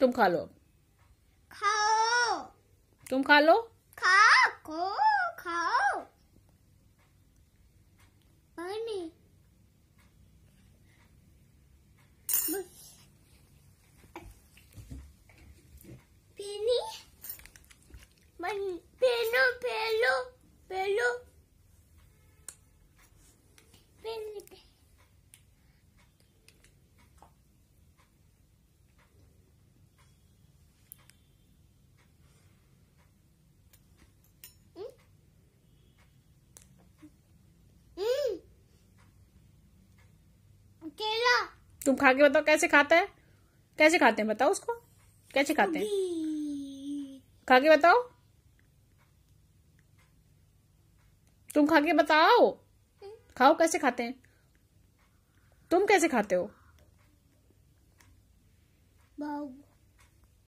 तुम खा लो खाओ तुम खा लो केला तुम खा के बताओ कैसे खाता है कैसे खाते हैं बताओ उसको कैसे खाते हैं खा के बताओ तुम खा के बताओ खाओ कैसे खाते हैं तुम कैसे खाते हो